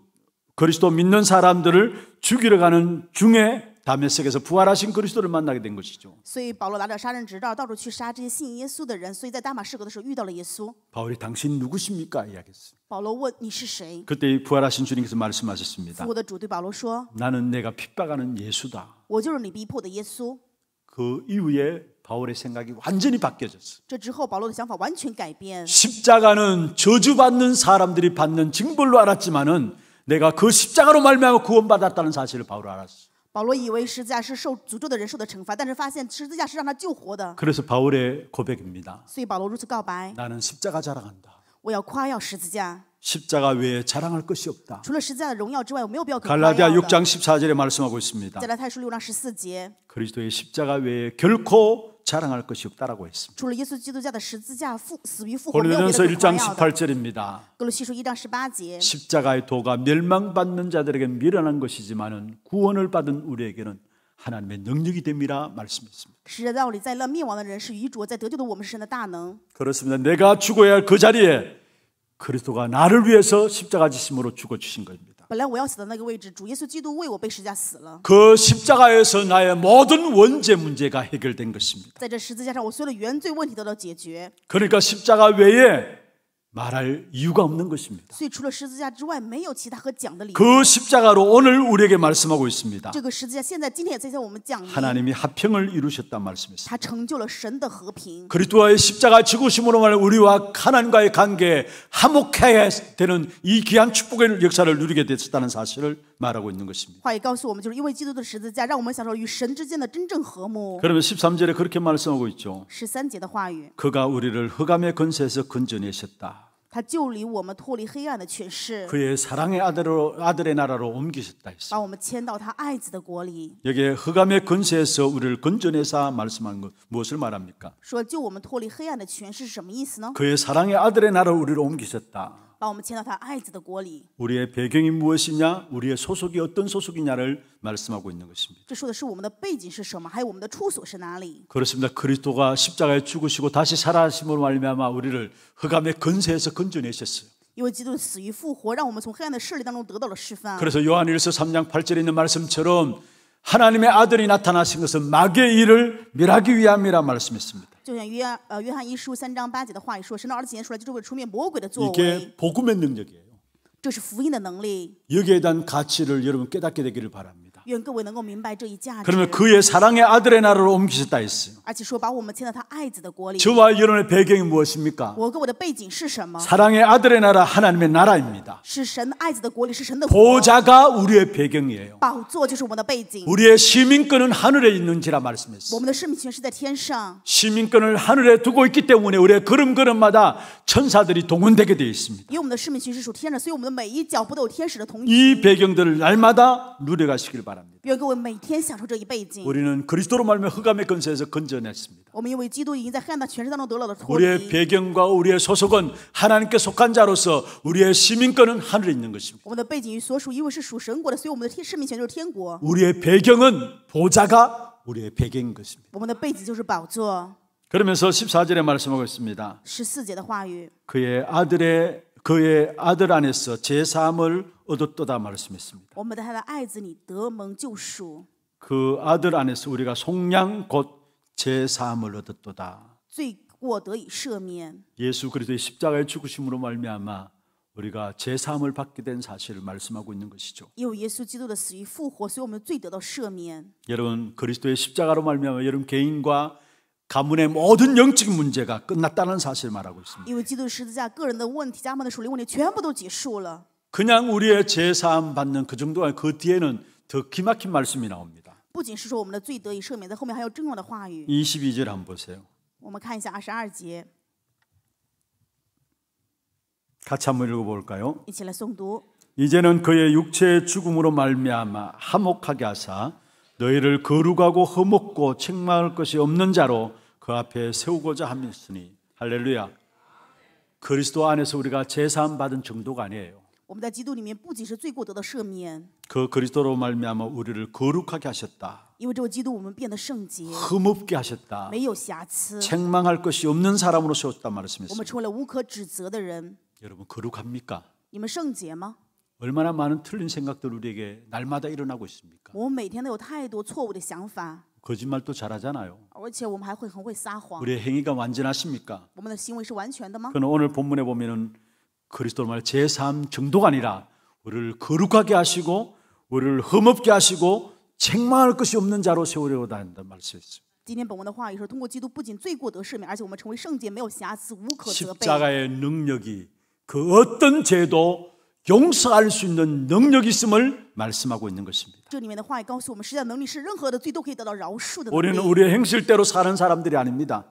그리스도 믿는 사람들을 죽이러 가는 중에 다메섹에서 부활하신 그리스도를 만나게 된 것이죠. 所以保罗拿着杀人执照到处去杀这些信耶稣的人，所以在大马士革的时候遇到了耶稣。 바울이 당신 누구십니까? 이야기했어요. 保罗问你是谁? 그때 부활하신 주님께서 말씀하셨습니다. 我的主对保罗说, 나는 내가 핍박하는 예수다. 我就是你逼迫的耶稣。그 이후에 바울의 생각이 완전히 바뀌어졌어. 这之后保罗的想法完全改变. 십자가는 저주받는 사람들이 받는 징벌로 알았지만은 내가 그 십자가로 말미암아 구원받았다는 사실을 바울 알았어. 保罗以为十字架是受诅咒的人受的惩罚，但是发现十字架是让他救活的。 그래서 바울의 고백입니다. 所以保罗如此告白：나는 십자가 자랑한다. 我要夸耀十字架， 십자가 외에 자랑할 것이 없다. 갈라디아 6장 14절에 말씀하고 있습니다. 그리스도의 십자가 외에 결코 자랑할 것이 없다라고 했습니다. 고린도전서 1장 18절입니다. 십자가의 도가 멸망받는 자들에게 미련한 것이지만은 구원을 받은 우리에게는 하나님의 능력이 됨이라 말씀했습니다. 그렇습니다. 내가 죽어야 할 그 자리에 그리스도가 나를 위해서 십자가 지심으로 죽어 주신 겁니다. 그 십자가에서 나의 모든 원죄 문제가 해결된 것입니다. 그러니까 십자가 외에 말할 이유가 없는 것입니다. 그 십자가로 오늘 우리에게 말씀하고 있습니다. 하나님이 화평을 이루셨다 말씀했습니다. 그리스도의 십자가 지고심으로 말 우리와 하나님과의 관계에 목해야 되는 이 귀한 축복의 역사를 누리게 됐다는 사실을 말하고 있는 것입니다. 그러면 13절에 그렇게 말씀하고 있죠. 그가 우리를 흑암의 근세에서 건져내셨다. 그의사랑의아들로아들의나라로옮기셨다했어 요。 여기에흑암의근세에서우리를건져내사말씀한것무엇을말합니까그의사랑의아들의나라로우리를옮기셨다 우리의 배경이 무엇이냐, 우리의 소속이 어떤 소속이냐를 말씀하고 있는 것입니다. 그렇습니다. 그리스도가 십자가에 죽으시고 다시 살아심으로 말미암아 우리를 흑암의 근세에서 건져내셨어요. 그래서 요한일서 3장 8절에 있는 말씀처럼 하나님의 아들이 나타나신 것은 마귀의 일을 멸하기 위함이라 말씀했습니다. 就像约呃约翰一书三章八节的话里说，神的儿子显现出来就是为了除灭魔鬼的作 이게 为， 복음의 능력이에요. 这是福音的能力。 여기에 대한 가치를 여러분 깨닫게 되기를 바랍니다. 그러면 그의 사랑의 아들의 나라로 옮기셨다 했어요. 저와 여러분의 배경이 무엇입니까? 사랑의 아들의 나라 하나님의 나라입니다. 보좌가 우리의 배경이에요. 우리의 시민권은 하늘에 있는지라 말씀했어요. 시민권을 하늘에 두고 있기 때문에 우리의 걸음걸음마다 천사들이 동원되게 되어 있습니다. 이 배경들을 날마다 누려가시길 바랍니다. 바랍니다. 우리는 그리스도로 말미 흑암의 근세에서 건져냈습니다. 우리의 배경과 우리의 소속은 하나님께 속한 자로서 우리의 시민권은 하늘에 있는 것입니다. 우리의 배경은 보좌가 우리의 배경인 것입니다. 그러면서 14절에 말씀하고 있습니다. 그의 아들의 그의 아들 안에서 제 삶을 얻었도다 말씀했습니다. 그 아들 안에서 우리가 속량 곧 제사함을 얻었도다. 예수 그리스도의 십자가의 죽으심으로 말미암아 우리가 제사함을 받게 된 사실을 말씀하고 있는 것이죠. 여러분 그리스도의 십자가로 말미암아 여러분 개인과 가문의 모든 영적인 문제가 끝났다는 사실을 말하고 있습니다. 그냥 우리의 제사함 받는 그 정도가 그 뒤에는 더 기막힌 말씀이 나옵니다. 22절 한번 보세요. 같이 한번 읽어 볼까요? 이제는 그의 육체의 죽음으로 말미암아 화목하게 하사 너희를 거룩하고 허목고 책망할 것이 없는 자로 그 앞에 세우고자 함이으니 할렐루야. 그리스도 안에서 우리가 제사함 받은 정도가 아니에요. 그 그리스도로 말미암아 우리를 거룩하게 하셨다. 흠없게 하셨다. 책망할 것이 없는 사람으로 세웠다 말씀했습니다. 여러분 거룩합니까? 얼마나 많은 틀린 생각들 우리에게 날마다 일어나고 있습니까? 거짓말도 잘하잖아요. 우리의 행위가 완전하십니까? 그는 오늘 본문에 보면은 그리스도말 제3 정도가 아니라 우리를 거룩하게 하시고 우리를 흠없게 하시고 책망할 것이 없는 자로 세우려고 다 한다는 말씀이 있습니다. 십자가의 능력이 그 어떤 죄도 용서할 수 있는 능력이 있음을 말씀하고 있는 것입니다. 우리는 우리의 행실대로 사는 사람들이 아닙니다.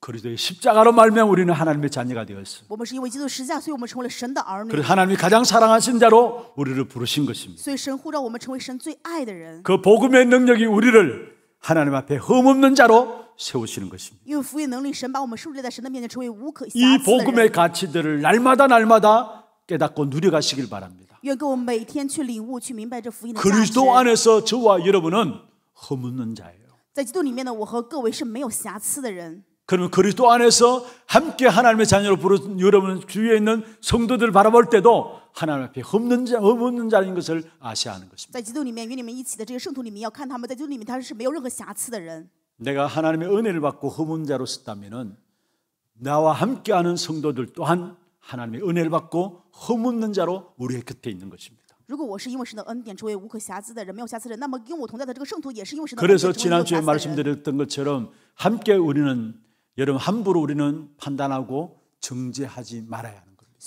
그리스도의 십자가로 말미 우리는 하나님의 자녀가 되었습니다. 그래서 하나님이 가장 사랑하신 자로 우리를 부르신 것입니다. 그 복음의 능력이 우리를 하나님 앞에 흠없는 자로 세우시는 것입니다. 이 복음의 가치들을 날마다 날마다 깨닫고 누려가시길 바랍니다. 그리스도 안에서 저와 여러분은 허무는 자예요. 그러면 그리스도 안에서 함께 하나님의 자녀로 부르는 여러분 주위에 있는 성도들 바라볼 때도 하나님 앞에 없는 자, 없는 자인 것을 아셔야 하는 것입니다. 내가 하나님의 은혜를 받고 허문 자로 썼다면은 나와 함께하는 성도들 또한 하나님의 은혜를 받고 허묻는 자로 우리의 곁에 있는 것입니다. 그래서 지난주에 말씀드렸던 것처럼 함께 우리는 여러분 함부로 우리는 판단하고 정죄하지 말아야 하는 겁니다.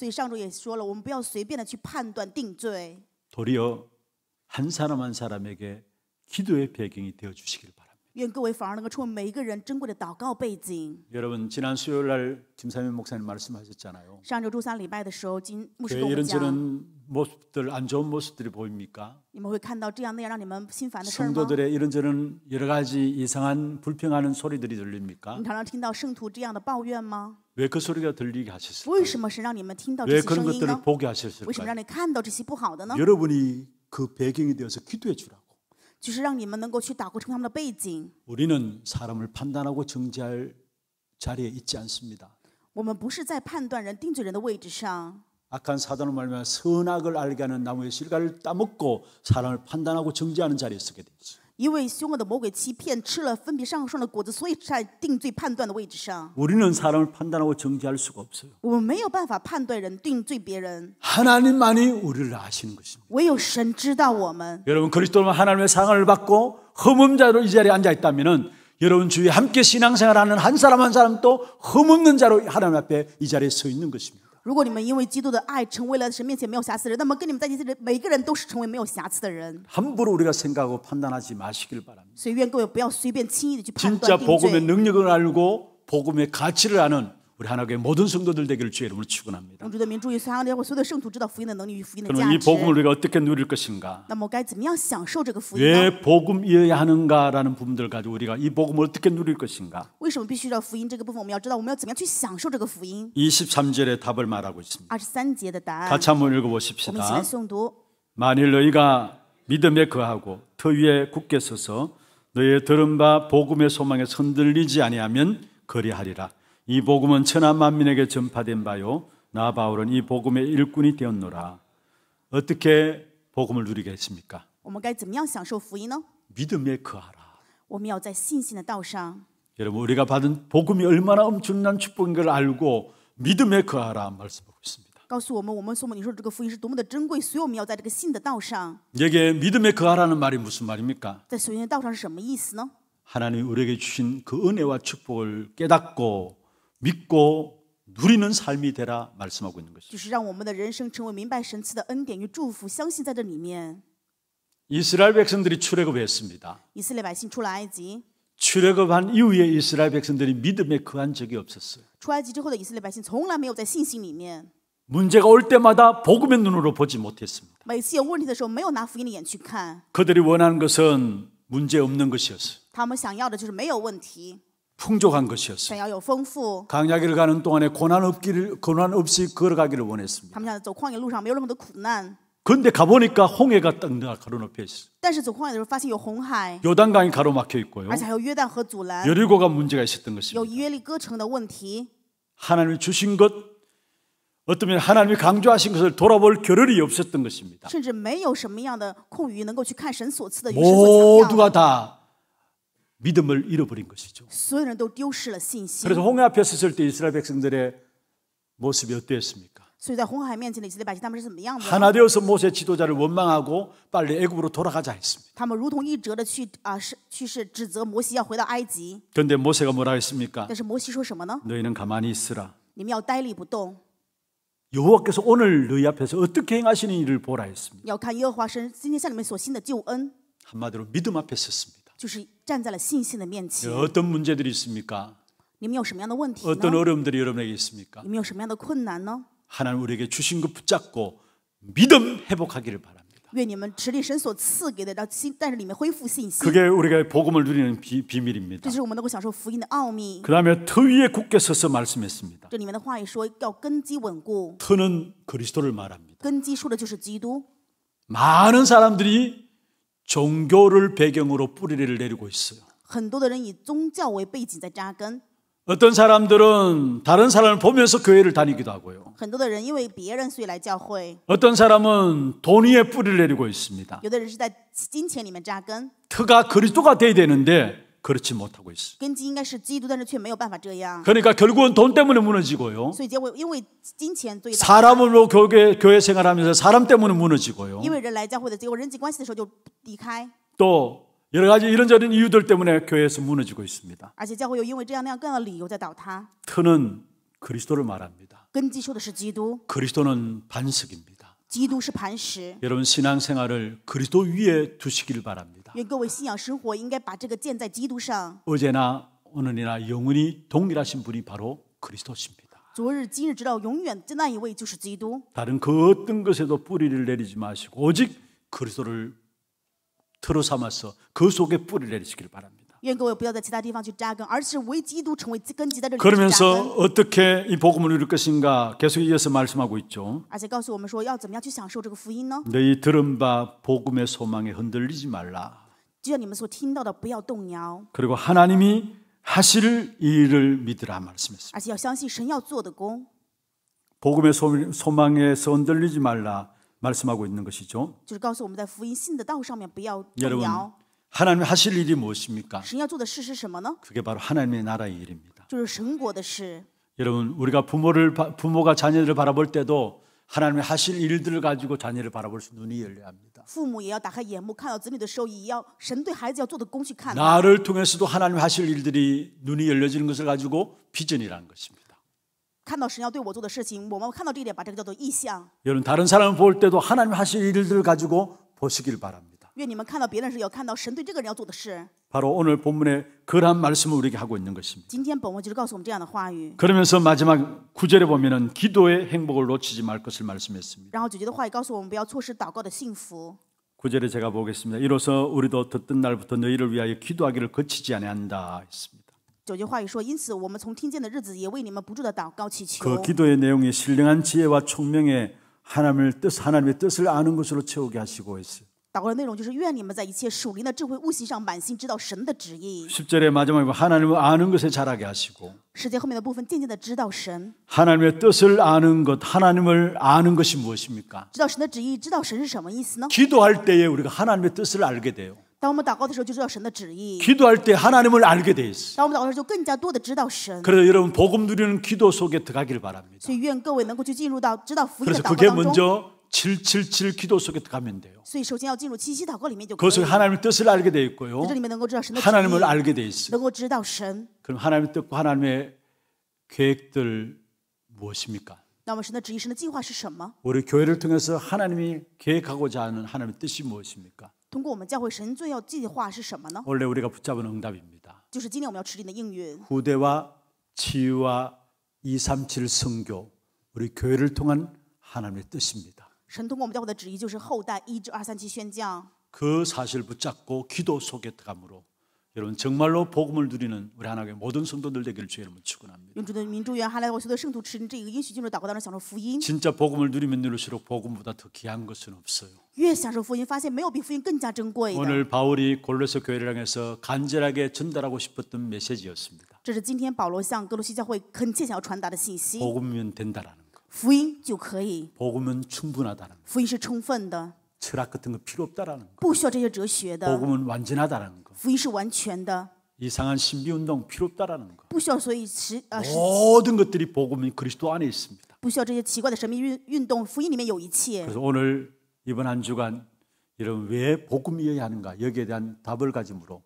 도리어한 사람 한 사람에게 기도의 배경이 되어 주시길 바랍니다. 愿各位反而能够成为每一个人珍贵的祷告背景 여러분 지난 수요일 날 김삼현 목사님 말씀하셨잖아요. 上周周三礼拜的时候，金牧师跟我们讲，이런 모습들 안 좋은 모습들이 보입니까? 你们会看到这样那样让你们心烦的事吗 성도들의 이런저런 여러 가지 이상한 불평하는 소리들이 들립니까? 常常听到圣徒这样的抱怨吗？왜 그 소리가 들리게 하셨을까요? 什么神让你们听到这些 그런 것들을 보게 하셨을까요? 让你看到这些不好的呢？ 여러분이 그 배경이 되어서 기도해 주라고. 就是让你们能够去打过听他们的背景。 우리는 사람을 판단하고 정죄할 자리에 있지 않습니다. 我们不是在判断人、定罪人的位置上。 악한 사단을 말면 선악을 알게 하는 나무의 실과를 따먹고 사람을 판단하고 정죄하는 자리에 서게 되죠. 因为凶恶的魔鬼欺骗吃了分别上升的果子，所以在定罪判断的位置上， 우리는 사람을 판단하고 정죄할 수가 없어요. 我们没有办法判断人、定罪别人， 하나님만이 우리를 아시는 것입니다. 唯有神知道我们。 여러분 그리스도만 하나님의 상을 받고 허문자로 이 자리에 앉아 있다면은 여러분 주위에 함께 신앙생활하는 한 사람 한 사람도 허묻는 자로 하나님 앞에 이 자리에 서 있는 것입니다. 如果你们因为基督的爱成为了神面前没有瑕疵的人，那么跟你们在一起的人，每个人都是成为没有瑕疵的人。 함부로 우리가 생각하고 판단하지 마시길 바랍니다. 所以愿各位不要随便轻易的去判断 진짜 定 복음의 罪。 능력을 알고 복음의 가치를 아는 우리 하나님의 모든 성도들 되기를 주의 이름으로 축원합니다. 그러면 이 복음을 우리가 어떻게 누릴 것인가? 왜 복음이어야 하는가라는 부분들 가지고 우리가 이 복음을 어떻게 누릴 것인가? 23절의 답을 말하고 있습니다. 같이 한번 읽어 보십시다. 만일 너희가 믿음에 거하고 터 위에 굳게 서서 너희의 들은 바 복음의 소망에 흔들리지 아니하면 거리하리라. 이 복음은 천하 만민에게 전파된 바요 나 바울은 이 복음의 일꾼이 되었노라. 어떻게 복음을 누리겠습니까? 믿음에 거하라. 여러분 우리가 받은 복음이 얼마나 엄청난 축복인 걸 알고 믿음에 거하라 말씀하고 있습니다. 여기에 믿음에 거하라는 말이 무슨 말입니까? 하나님 우리에게 주신 그 은혜와 축복을 깨닫고 믿고 누리는 삶이 되라 말씀하고 있는 것입니다. 이스라엘 백성들이 출애굽했습니다. 이스라엘 백성 출애굽 출애굽한 이후에 이스라엘 백성들이 믿음에 거한 적이 없었어요. 문제가 올 때마다 복음의 눈으로 보지 못했습니다. 그들이 원하는 것은 문제 없는 것이었어요. 풍족한 것이었어요. 강야길을 가는 동안에 고난 없기를 고난 없이 걸어가기를 원했습니다. 그데 가보니까 홍해가 딱 가로막혀 있어. 요단강이 가로막혀 있고요. 여리고가 문제가 있었던 것입니다. 하나님이 주신 것 어쩌면 하나님이 강조하신 것을 돌아볼 겨를이 없었던 것입니다. 모두가 다 믿음을 잃어버린 것이죠. 그래서 홍해 앞에 섰을 때 이스라엘 백성들의 모습이 어땠습니까? 하나 되어서 모세 지도자를 원망하고 빨리 애굽으로 돌아가자 했습니다. 그런데 모세가 뭐라 했습니까? 너희는 가만히 있으라. 여호와께서 오늘 너희 앞에서 어떻게 행하시는 이를 보라 했습니다. 한마디로 믿음 앞에 섰습니다. 就是站在了信心的面前。 어떤 문제들이 있습니까? 你们有什么样的问题呢？ 어떤 어려움들이 여러분에게 있습니까? 你们有什么样的困难呢？ 하나님 우리에게 주신 것 붙잡고 믿음 회복하기를 바랍니다. 愿你们持立神所赐给的，让心，但是里面恢复信心。 그게 우리가 복음을 누리는 비, 비밀입니다. 这是我们能够享受福音的奥秘。 그다음에 터 위에 굳게 서서 말씀했습니다. 这里面的话语说要根基稳固， 터는 그리스도를 말합니다.根基说的就是基督。 많은 사람들이 종교를 배경으로 뿌리를 내리고 있어요. 어떤 사람들은 다른 사람을 보면서 교회를 다니기도 하고요. 어떤 사람은 돈 위에 뿌리를 내리고 있습니다. 有가 그리스도가 돼야 되는데 그렇지 못하고 있어. 그러니까 결국은 돈 때문에 무너지고요. 사람으로 교회, 교회 생활하면서 사람 때문에 무너지고요. 또 여러 가지 이런저런 이유들 때문에 교회에서 무너지고 있습니다. 틀은 그리스도를 말합니다. 그리스도는 반석입니다. 여러분 신앙생활을 그리스도 위에 두시기 바랍니다. 愿各 어제나 오늘이나 영원히 동일하신 분이 바로 그리스도십니다. 다른 그 어떤 것에도 뿌리를 내리지 마시고 오직 그리스도를 틀어 삼아서 그 속에 뿌리를 내리시길 바랍니다. 그러면서 어떻게 이 복음을 누릴 것인가 계속 이어서 말씀하고 있죠. 너희 들은 바 복음의 소망에 흔들리지 말라. 就像你们所听到的，不要动摇。 그리고 하나님이 하실 일을 믿으라 말씀했습니다. 복음의 소- 망에 흔들리지 말라 말씀하고 있는 것이죠. 就 여러분, 하나님 하실 일이 무엇입니까? 그게 바로 하나님의 나라의 일입니다. 여러분, 우리가 부모를 부모가 자녀를 바라볼 때도 하나님의 하실 일들을 가지고 자녀를 바라볼 수 눈이 열려야 합니다. 父母也要打开眼目，看到子女的时候，也要神对孩子要做的工去看。 나를 통해서도 하나님 하실 일들이 눈이 열려지는 것을 가지고 비전이라는 것입니다. 看到神要对我做的事情，我们看到这一点，把这个叫做意向。 여러분 다른 사람을 볼 때도 하나님 하실 일들을 가지고 보시길 바랍니다. 愿你们看到别人时，要看到神对这个人要做的事。 바로 오늘 본문에 그러 말씀을 우리에게 하고 있는 것입니다. 그러면서 마지막 구절에 보면은 기도의 행복을 놓치지 말 것을 말씀했습니다. 구절에 제가 보겠습니다. 이로써 우리도 듣던 날부터 너희를 위하여 기도하기를 거치지 아니한다 했습니다. 그 기도의 내용이 신령한 지혜와 총명에 하나님을 뜻 하나님의 뜻을 아는 것으로 채우게 하시고 있어요. 祷告的内容就是愿你们在一切属灵的智慧悟性上满心知道神的旨意。 10절의 마지막에 하나님을 아는 것에 자라게 하시고 十节后面的部分渐渐的知道神， 하나님의 뜻을 아는 것, 하나님을 아는 것이 무엇입니까? 知道神的旨意，知道神是什么意思呢？ 기도할 때에 우리가 하나님의 뜻을 알게 돼요. 当我们祷告的时候就知道神的旨意， 기도할 때 하나님을 알게 돼 있어요. 当我们祷告的时候就更加多的知道神。 그래서 여러분 복음 누리는 기도 속에 들어가길 바랍니다. 所以愿各位能够去进入到知道福音的 그래서 祷告 그게 当中。 먼저 777 기도 속에 가면 돼요. 그것에 하나님의 뜻을 알게 돼 있고요. 하나님을 알게 돼 있어요. 그럼 하나님의 뜻과 하나님의 계획들 무엇입니까? 우리 교회를 통해서 하나님이 계획하고자 하는 하나님의 뜻이 무엇입니까? 원래 우리가 붙잡은 응답입니다. 후대와 치유와 237 성교 우리 교회를 통한 하나님의 뜻입니다. 神通过我们教会的旨意就是后代一至二三期宣讲。그 사실 붙잡고 기도 속에 들어감으로 여러분 정말로 복음을 누리는 우리 하나님의 모든 성도들 되기를 주의 이름으로 축원합니다. 진짜 복음을 누리면 누릴수록 복음보다 더 귀한 것은 없어요. 오늘 바울이 골로새 교회를 향해서 간절하게 전달하고 싶었던 메시지였습니다. 복음이면 된다라는 복음은 충분하다는. 福音是 철학 같은 거 필요 없다라는 거. 不需 복음은 완전하다라는 거. 福音 이상한 신비 운동 필요 없다라는 거. 不需 아， 모든 것들이 복음이 그리스도 안에 있습니다. 그래서 오늘 이번 한 주간 여러분 왜 복음이어야 하는가 여기에 대한 답을 가짐으로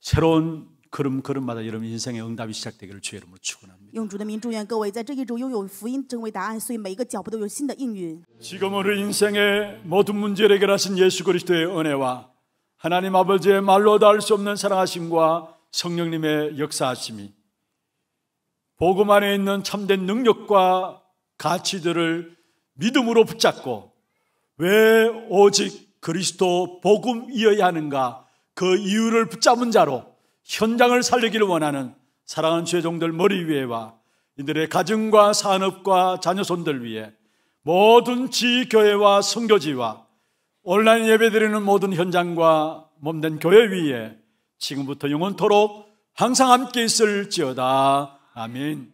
새로운 그음그음마다 여러분 인생의 응답이 시작되기를 주의 이름으로 축원합니다. 用主的名祝愿各位在这一周拥有福音成为答案，所以每一个脚步都有新的应允。 지금 우리 인생의 모든 문제를 해결하신 예수 그리스도의 은혜와 하나님 아버지의 말로 닿을 수 없는 사랑하심과 성령님의 역사하심이 복음 안에 있는 참된 능력과 가치들을 믿음으로 붙잡고 왜 오직 그리스도 복음이어야 하는가 그 이유를 붙잡은 자로 현장을 살리기를 원하는 사랑하는 죄종들 머리 위에와 이들의 가정과 산업과 자녀손들 위에 모든 지교회와 성교지와 온라인 예배드리는 모든 현장과 몸된 교회 위에 지금부터 영원토록 항상 함께 있을지어다. 아멘.